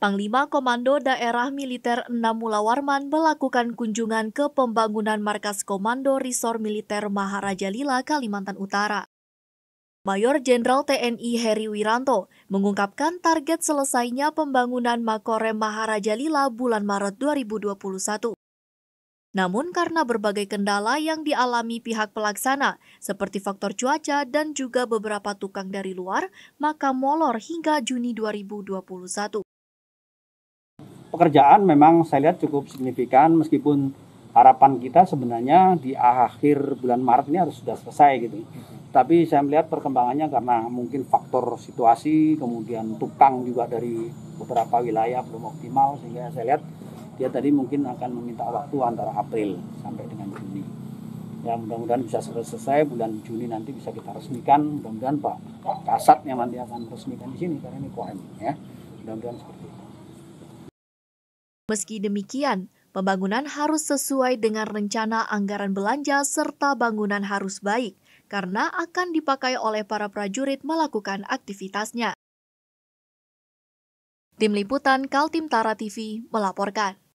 Panglima Komando Daerah Militer 6 Mula Warman melakukan kunjungan ke pembangunan Markas Komando Risor Militer Maharaja Lila, Kalimantan Utara. Mayor Jenderal TNI Heri Wiranto mengungkapkan target selesainya pembangunan Makorem Maharaja Lila bulan Maret 2021. Namun karena berbagai kendala yang dialami pihak pelaksana, seperti faktor cuaca dan juga beberapa tukang dari luar, maka molor hingga Juni 2021 pekerjaan memang saya lihat cukup signifikan meskipun harapan kita sebenarnya di akhir bulan Maret ini harus sudah selesai gitu. Tapi saya melihat perkembangannya karena mungkin faktor situasi, kemudian tukang juga dari beberapa wilayah belum optimal sehingga saya lihat dia tadi mungkin akan meminta waktu antara April sampai dengan Juni. Ya mudah-mudahan bisa selesai bulan Juni nanti bisa kita resmikan. Mudah-mudahan Pak Kasat yang nanti akan resmikan di sini karena ini koin ya. Mudah-mudahan seperti itu. Meski demikian, pembangunan harus sesuai dengan rencana anggaran belanja serta bangunan harus baik karena akan dipakai oleh para prajurit melakukan aktivitasnya. Tim Liputan Kaltim Tara TV melaporkan.